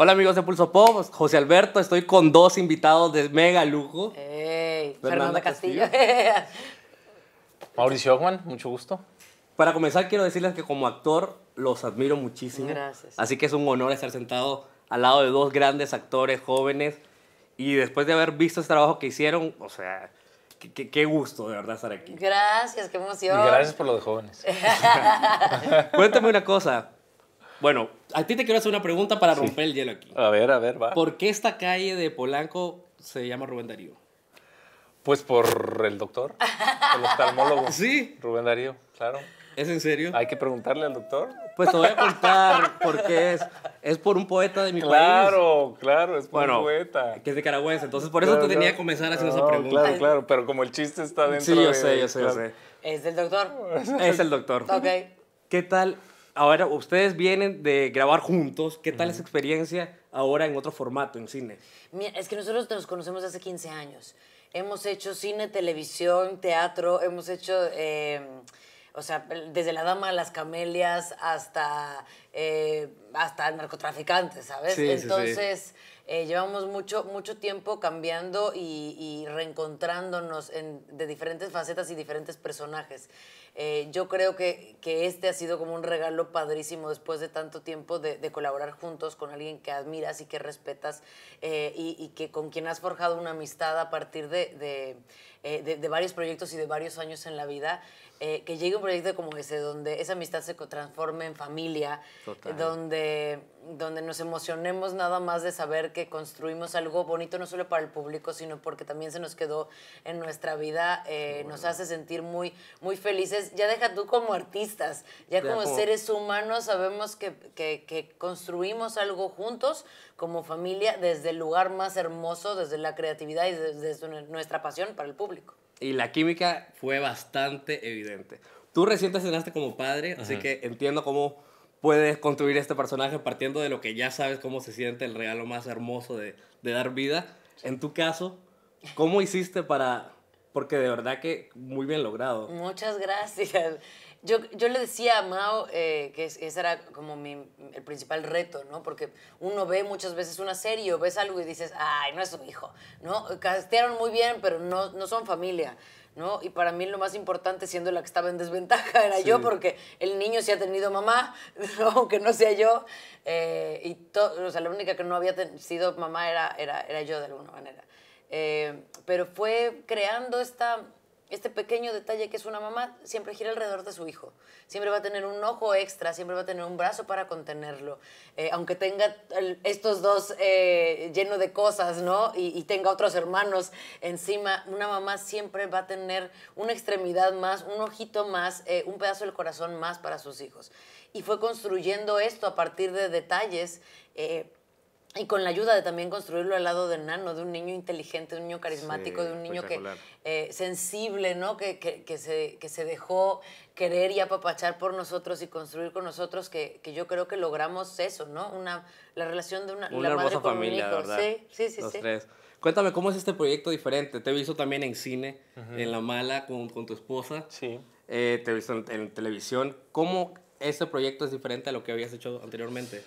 Hola amigos de Pulso Pop, José Alberto, estoy con dos invitados de mega lujo. Hey, Fernanda, Castillo. Mauricio juan mucho gusto. Para comenzar quiero decirles que como actor los admiro muchísimo. Gracias. Así que es un honor estar sentado al lado de dos grandes actores jóvenes y después de haber visto este trabajo que hicieron, o sea, Qué, gusto de verdad estar aquí. Gracias, qué emoción. Y gracias por lo de jóvenes. Cuéntame una cosa. Bueno, a ti te quiero hacer una pregunta para romper el hielo aquí. A ver, a ver, va. ¿Por qué esta calle de Polanco se llama Rubén Darío? Pues por el doctor, el oftalmólogo. Sí. Rubén Darío, claro. ¿Es en serio? Hay que preguntarle al doctor. Pues te voy a contar por qué es. Es por un poeta de mi país. Claro, claro, es por un poeta. Que es de Caragüense. Entonces, por eso tú te tenía que comenzar haciendo esa pregunta. Claro, claro, pero como el chiste está dentro. Sí, yo sé, yo sé, yo sé. ¿Es del doctor? Es el doctor. Ok. ¿Qué tal ahora ustedes vienen de grabar juntos. ¿Qué tal esa experiencia ahora en otro formato, en cine? es que nosotros nos conocemos hace 15 años. Hemos hecho cine, televisión, teatro, hemos hecho... Eh, o sea, desde La Dama de las Camelias hasta eh, hasta narcotraficantes, ¿sabes? Entonces, eh, llevamos mucho, mucho tiempo cambiando y, reencontrándonos en, de diferentes facetas y diferentes personajes. Eh, yo creo que, que, este ha sido como un regalo padrísimo después de tanto tiempo de, colaborar juntos con alguien que admiras y que respetas eh, y, que con quien has forjado una amistad a partir de, de, varios proyectos y de varios años en la vida. que llegue un proyecto como ese, donde esa amistad se transforme en familia, donde donde, nos emocionemos nada más de saber que construimos algo bonito no solo para el público, sino porque también se nos quedó en nuestra vida, eh, nos hace sentir muy, muy felices. Ya deja tú como artistas, ya, como, seres humanos sabemos que, construimos algo juntos como familia desde el lugar más hermoso, desde la creatividad y desde nuestra pasión para el público. Y la química fue bastante evidente. Tú recién te cenaste como padre, así que entiendo cómo puedes construir este personaje partiendo de lo que ya sabes cómo se siente el regalo más hermoso de, de dar vida. En tu caso, ¿cómo hiciste para porque de verdad que muy bien logrado. Muchas gracias. Yo, le decía a Mao eh, que ese era como el principal reto, ¿no? Porque uno ve muchas veces una serie o ves algo y dices, ay, no es un hijo, ¿no? Castearon muy bien, pero no, son familia. ¿no? Y para mí lo más importante, siendo la que estaba en desventaja, era yo, porque el niño sí ha tenido mamá, aunque no sea yo. Eh, y o sea, la única que no había sido mamá era, era yo de alguna manera. Eh, pero fue creando esta, este pequeño detalle que es una mamá, siempre gira alrededor de su hijo. Siempre va a tener un ojo extra, siempre va a tener un brazo para contenerlo. Eh, aunque tenga estos dos eh, llenos de cosas, ¿no? Y, tenga otros hermanos encima, una mamá siempre va a tener una extremidad más, un ojito más, eh, un pedazo del corazón más para sus hijos. Y fue construyendo esto a partir de detalles y con la ayuda de también construirlo al lado de Nano, de un niño inteligente, de un niño carismático, de un niño que eh, sensible, ¿no? Que, que, se, dejó querer y apapachar por nosotros y construir con nosotros, que, yo creo que logramos eso, ¿no? Una, la relación de una, madre con familia, un ¿verdad? Sí, sí, sí. Los Tres. Cuéntame, ¿cómo es este proyecto diferente? Te he visto también en cine, en La Mala, con, con tu esposa. Sí. Eh, te he visto en, televisión. ¿Cómo este proyecto es diferente a lo que habías hecho anteriormente?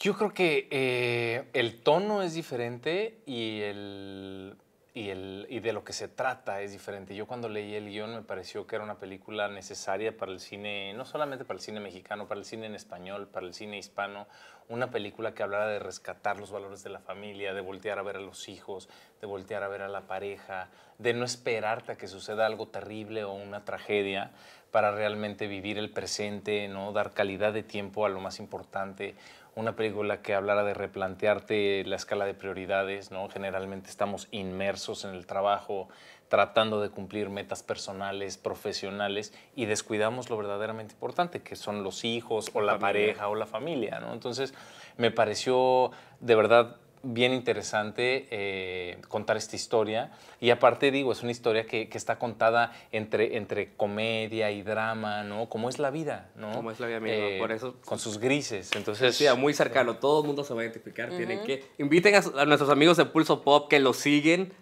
Yo creo que eh, el tono es diferente y, el, y, el, y de lo que se trata es diferente. Yo cuando leí el guión me pareció que era una película necesaria para el cine, no solamente para el cine mexicano, para el cine en español, para el cine hispano, una película que hablara de rescatar los valores de la familia, de voltear a ver a los hijos, de voltear a ver a la pareja, de no esperarte a que suceda algo terrible o una tragedia para realmente vivir el presente, no dar calidad de tiempo a lo más importante, una película que hablara de replantearte la escala de prioridades, ¿no? Generalmente estamos inmersos en el trabajo, tratando de cumplir metas personales, profesionales, y descuidamos lo verdaderamente importante, que son los hijos o la, pareja o la familia, ¿no? Entonces, me pareció de verdad bien interesante eh, contar esta historia. Y aparte digo, es una historia que, está contada entre, entre comedia y drama, ¿no? Como es la vida, ¿no? Como es la vida, amigo. Eh, por eso... Con sus grises, entonces... Sí, muy cercano, todo el mundo se va a identificar. Tienen que... Inviten a, a, nuestros amigos de Pulso Pop que lo siguen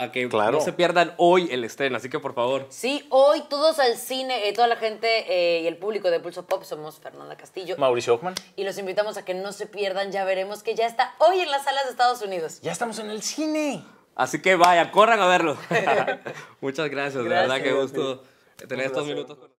a que no se pierdan hoy el estreno, así que por favor. Sí, hoy todos al cine, eh, toda la gente eh, y el público de Pulso Pop somos Fernanda Castillo. Mauricio Hoffman. Y los invitamos a que no se pierdan, ya veremos que ya está hoy en las salas de Estados Unidos. Ya estamos en el cine. Así que vaya, corran a verlo. Muchas gracias, gracias, de verdad que gusto tener estos minutos.